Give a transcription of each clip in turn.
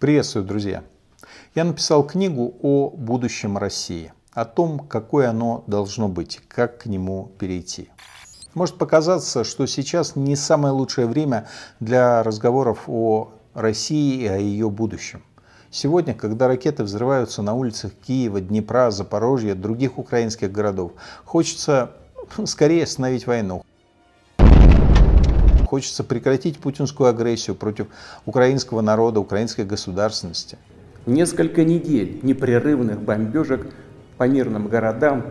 Приветствую, друзья! Я написал книгу о будущем России, о том, какое оно должно быть, как к нему перейти. Может показаться, что сейчас не самое лучшее время для разговоров о России и о ее будущем. Сегодня, когда ракеты взрываются на улицах Киева, Днепра, Запорожья, других украинских городов, хочется ну, скорее остановить войну, хочется прекратить путинскую агрессию против украинского народа, украинской государственности. Несколько недель непрерывных бомбежек по мирным городам.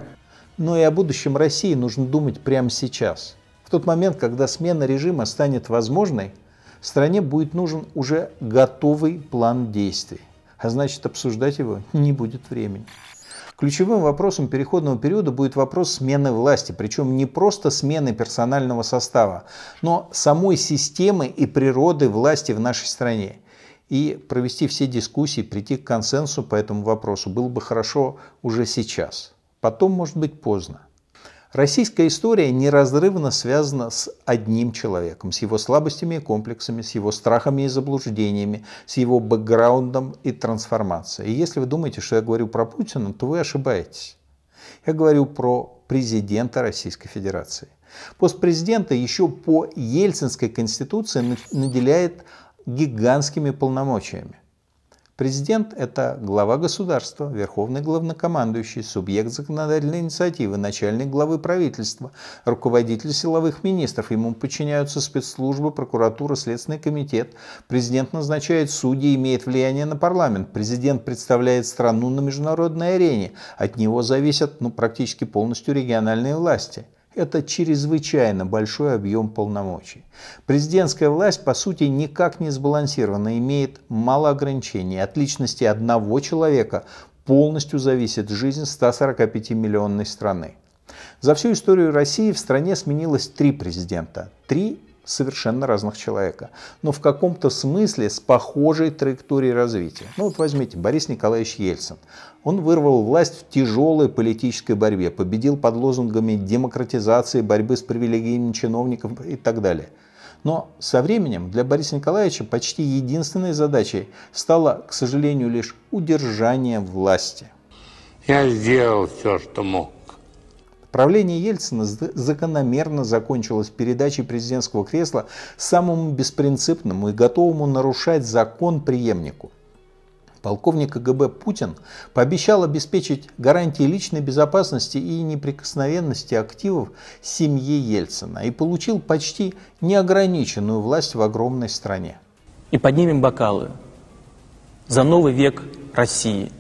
Но и о будущем России нужно думать прямо сейчас. В тот момент, когда смена режима станет возможной, стране будет нужен уже готовый план действий. А значит, обсуждать его не будет времени. Ключевым вопросом переходного периода будет вопрос смены власти, причем не просто смены персонального состава, но самой системы и природы власти в нашей стране. И провести все дискуссии, прийти к консенсу по этому вопросу было бы хорошо уже сейчас. Потом может быть поздно. Российская история неразрывно связана с одним человеком, с его слабостями и комплексами, с его страхами и заблуждениями, с его бэкграундом и трансформацией. И если вы думаете, что я говорю про Путина, то вы ошибаетесь. Я говорю про президента Российской Федерации. Пост президента еще по Ельцинской конституции наделяет гигантскими полномочиями. Президент – это глава государства, верховный главнокомандующий, субъект законодательной инициативы, начальник главы правительства, руководитель силовых министров, ему подчиняются спецслужбы, прокуратура, следственный комитет. Президент назначает судьи, имеет влияние на парламент. Президент представляет страну на международной арене. От него зависят ну, практически полностью региональные власти – это чрезвычайно большой объем полномочий. Президентская власть, по сути, никак не сбалансирована, имеет мало ограничений. От личности одного человека полностью зависит жизнь 145-миллионной страны. За всю историю России в стране сменилось три президента. Три совершенно разных человека, но в каком-то смысле с похожей траекторией развития. Ну вот возьмите Борис Николаевич Ельцин. Он вырвал власть в тяжелой политической борьбе, победил под лозунгами демократизации, борьбы с привилегиями чиновников и так далее. Но со временем для Бориса Николаевича почти единственной задачей стало, к сожалению, лишь удержание власти. Я сделал все, что мог. Правление Ельцина закономерно закончилось передачей президентского кресла самому беспринципному и готовому нарушать закон преемнику. Полковник КГБ Путин пообещал обеспечить гарантии личной безопасности и неприкосновенности активов семьи Ельцина и получил почти неограниченную власть в огромной стране. И поднимем бокалы за новый век России –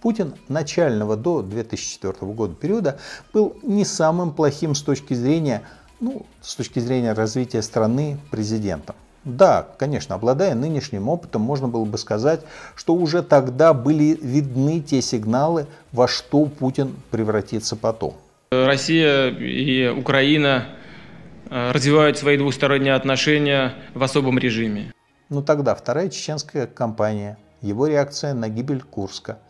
Путин начального до 2004 года периода был не самым плохим с точки зрения, ну, с точки зрения развития страны президентом. Да, конечно, обладая нынешним опытом, можно было бы сказать, что уже тогда были видны те сигналы, во что Путин превратится потом. Россия и Украина э, развивают свои двусторонние отношения в особом режиме. Но ну, тогда вторая чеченская кампания, его реакция на гибель Курска –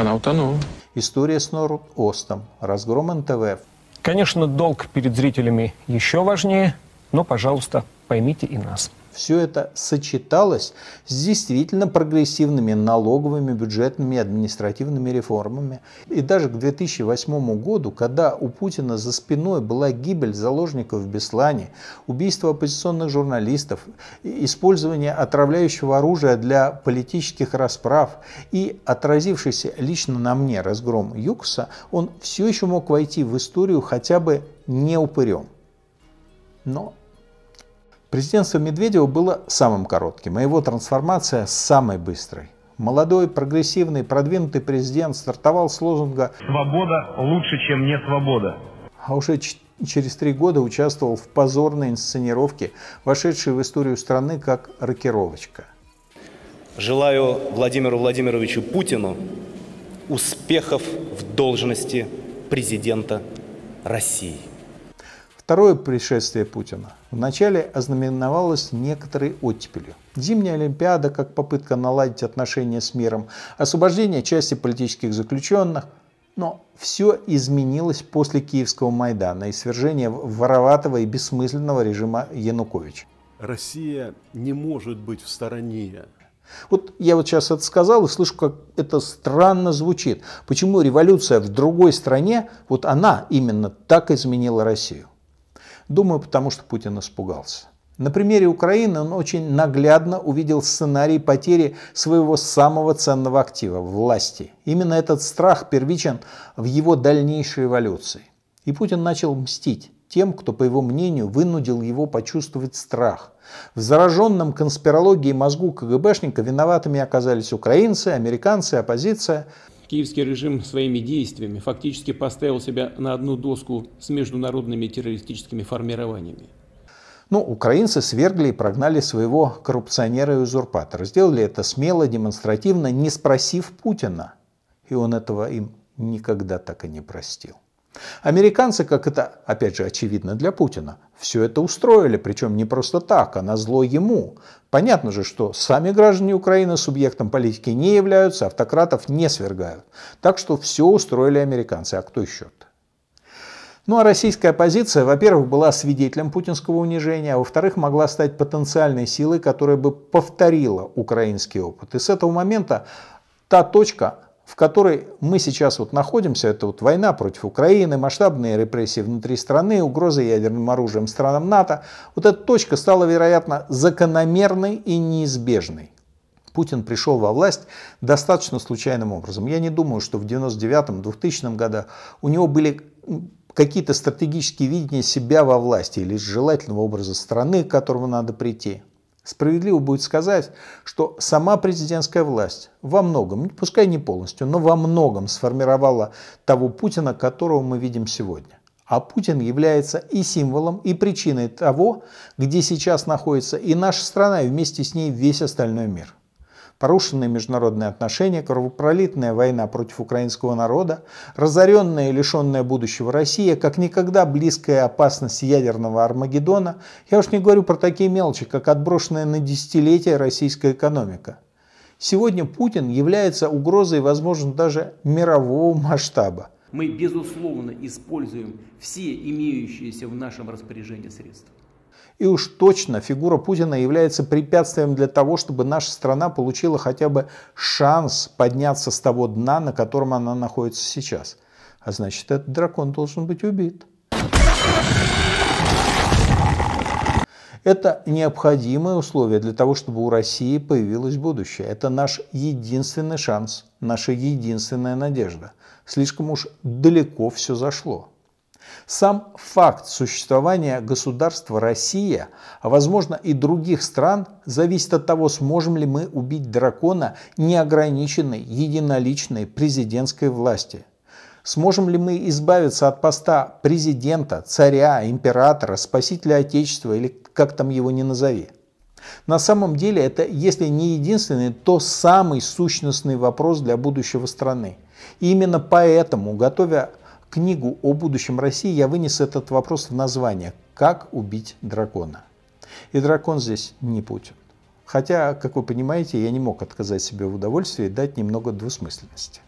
она утонула. История с Норут остом Разгром НТВ. Конечно, долг перед зрителями еще важнее, но, пожалуйста, поймите и нас все это сочеталось с действительно прогрессивными налоговыми, бюджетными и административными реформами. И даже к 2008 году, когда у Путина за спиной была гибель заложников в Беслане, убийство оппозиционных журналистов, использование отравляющего оружия для политических расправ и отразившийся лично на мне разгром Юкса, он все еще мог войти в историю хотя бы не упырем. Но Президентство Медведева было самым коротким, а его трансформация самой быстрой. Молодой, прогрессивный, продвинутый президент стартовал с лозунга «Свобода лучше, чем не свобода». А уже через три года участвовал в позорной инсценировке, вошедшей в историю страны как рокировочка. Желаю Владимиру Владимировичу Путину успехов в должности президента России. Второе пришествие Путина вначале ознаменовалось некоторой оттепелью. Зимняя Олимпиада, как попытка наладить отношения с миром, освобождение части политических заключенных, но все изменилось после Киевского Майдана и свержения вороватого и бессмысленного режима Януковича. Россия не может быть в стороне. Вот я вот сейчас это сказал и слышу, как это странно звучит. Почему революция в другой стране, вот она именно так изменила Россию? Думаю, потому что Путин испугался. На примере Украины он очень наглядно увидел сценарий потери своего самого ценного актива – власти. Именно этот страх первичен в его дальнейшей эволюции. И Путин начал мстить тем, кто, по его мнению, вынудил его почувствовать страх. В зараженном конспирологии мозгу КГБшника виноватыми оказались украинцы, американцы, оппозиция – Киевский режим своими действиями фактически поставил себя на одну доску с международными террористическими формированиями. Ну, украинцы свергли и прогнали своего коррупционера и узурпатора. Сделали это смело, демонстративно, не спросив Путина. И он этого им никогда так и не простил. Американцы, как это, опять же, очевидно для Путина, все это устроили, причем не просто так, а на зло ему. Понятно же, что сами граждане Украины субъектом политики не являются, автократов не свергают. Так что все устроили американцы, а кто еще -то? Ну а российская оппозиция, во-первых, была свидетелем путинского унижения, а во-вторых, могла стать потенциальной силой, которая бы повторила украинский опыт. И с этого момента та точка, в которой мы сейчас вот находимся, это вот война против Украины, масштабные репрессии внутри страны, угрозы ядерным оружием странам НАТО, вот эта точка стала, вероятно, закономерной и неизбежной. Путин пришел во власть достаточно случайным образом. Я не думаю, что в 99-2000 года у него были какие-то стратегические видения себя во власти или желательного образа страны, к которому надо прийти. Справедливо будет сказать, что сама президентская власть во многом, ну, пускай не полностью, но во многом сформировала того Путина, которого мы видим сегодня. А Путин является и символом, и причиной того, где сейчас находится и наша страна, и вместе с ней весь остальной мир. Порушенные международные отношения, кровопролитная война против украинского народа, разоренная и лишенная будущего Россия, как никогда близкая опасность ядерного Армагеддона, я уж не говорю про такие мелочи, как отброшенная на десятилетия российская экономика. Сегодня Путин является угрозой, возможно, даже мирового масштаба. Мы, безусловно, используем все имеющиеся в нашем распоряжении средства. И уж точно фигура Путина является препятствием для того, чтобы наша страна получила хотя бы шанс подняться с того дна, на котором она находится сейчас. А значит, этот дракон должен быть убит. Это необходимое условие для того, чтобы у России появилось будущее. Это наш единственный шанс, наша единственная надежда. Слишком уж далеко все зашло. Сам факт существования государства Россия, а возможно и других стран, зависит от того, сможем ли мы убить дракона неограниченной единоличной президентской власти. Сможем ли мы избавиться от поста президента, царя, императора, спасителя Отечества или как там его ни назови? На самом деле это, если не единственный, то самый сущностный вопрос для будущего страны. И именно поэтому, готовя книгу о будущем России я вынес этот вопрос в название «Как убить дракона». И дракон здесь не Путин. Хотя, как вы понимаете, я не мог отказать себе в удовольствии и дать немного двусмысленности.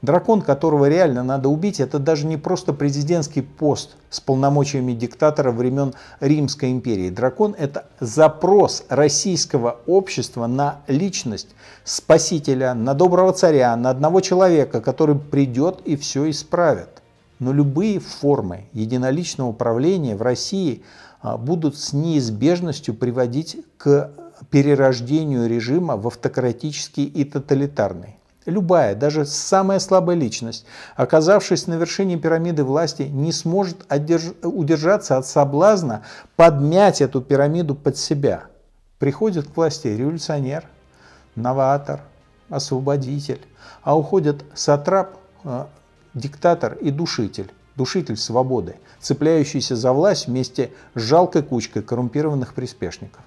Дракон, которого реально надо убить, это даже не просто президентский пост с полномочиями диктатора времен Римской империи. Дракон – это запрос российского общества на личность спасителя, на доброго царя, на одного человека, который придет и все исправит. Но любые формы единоличного управления в России а, будут с неизбежностью приводить к перерождению режима в автократический и тоталитарный любая, даже самая слабая личность, оказавшись на вершине пирамиды власти, не сможет одерж... удержаться от соблазна подмять эту пирамиду под себя. Приходит к власти революционер, новатор, освободитель, а уходит сатрап, э, диктатор и душитель, душитель свободы, цепляющийся за власть вместе с жалкой кучкой коррумпированных приспешников.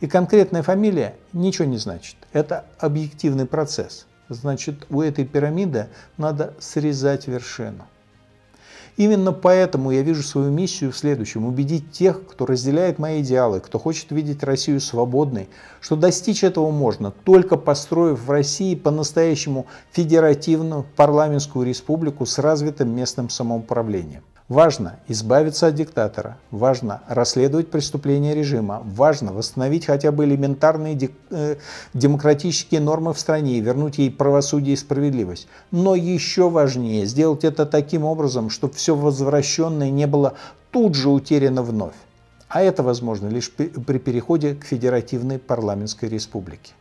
И конкретная фамилия ничего не значит. Это объективный процесс – значит у этой пирамиды надо срезать вершину. Именно поэтому я вижу свою миссию в следующем – убедить тех, кто разделяет мои идеалы, кто хочет видеть Россию свободной, что достичь этого можно, только построив в России по-настоящему федеративную парламентскую республику с развитым местным самоуправлением. Важно избавиться от диктатора, важно расследовать преступления режима, важно восстановить хотя бы элементарные дек... э, демократические нормы в стране и вернуть ей правосудие и справедливость. Но еще важнее сделать это таким образом, чтобы все возвращенное не было тут же утеряно вновь. А это возможно лишь при переходе к федеративной парламентской республике.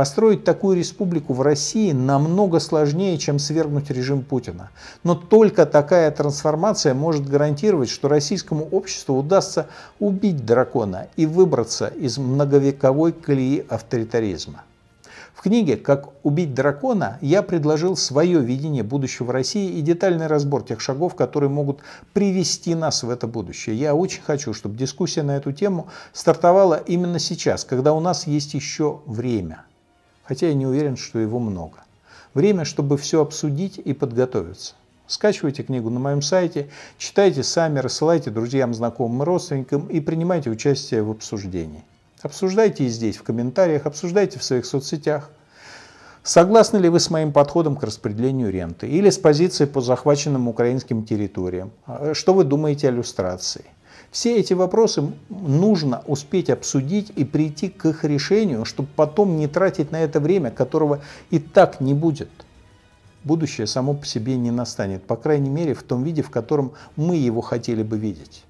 Построить такую республику в России намного сложнее, чем свергнуть режим Путина. Но только такая трансформация может гарантировать, что российскому обществу удастся убить дракона и выбраться из многовековой колеи авторитаризма. В книге «Как убить дракона» я предложил свое видение будущего России и детальный разбор тех шагов, которые могут привести нас в это будущее. Я очень хочу, чтобы дискуссия на эту тему стартовала именно сейчас, когда у нас есть еще время – хотя я не уверен, что его много. Время, чтобы все обсудить и подготовиться. Скачивайте книгу на моем сайте, читайте сами, рассылайте друзьям, знакомым, родственникам и принимайте участие в обсуждении. Обсуждайте и здесь, в комментариях, обсуждайте в своих соцсетях. Согласны ли вы с моим подходом к распределению ренты или с позицией по захваченным украинским территориям? Э, что вы думаете о люстрации? Все эти вопросы нужно успеть обсудить и прийти к их решению, чтобы потом не тратить на это время, которого и так не будет. Будущее само по себе не настанет, по крайней мере в том виде, в котором мы его хотели бы видеть.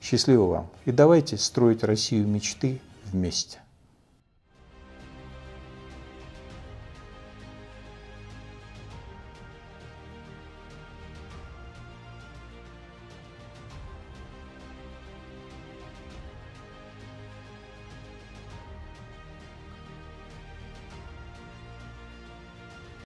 Счастливо вам и давайте строить Россию мечты вместе.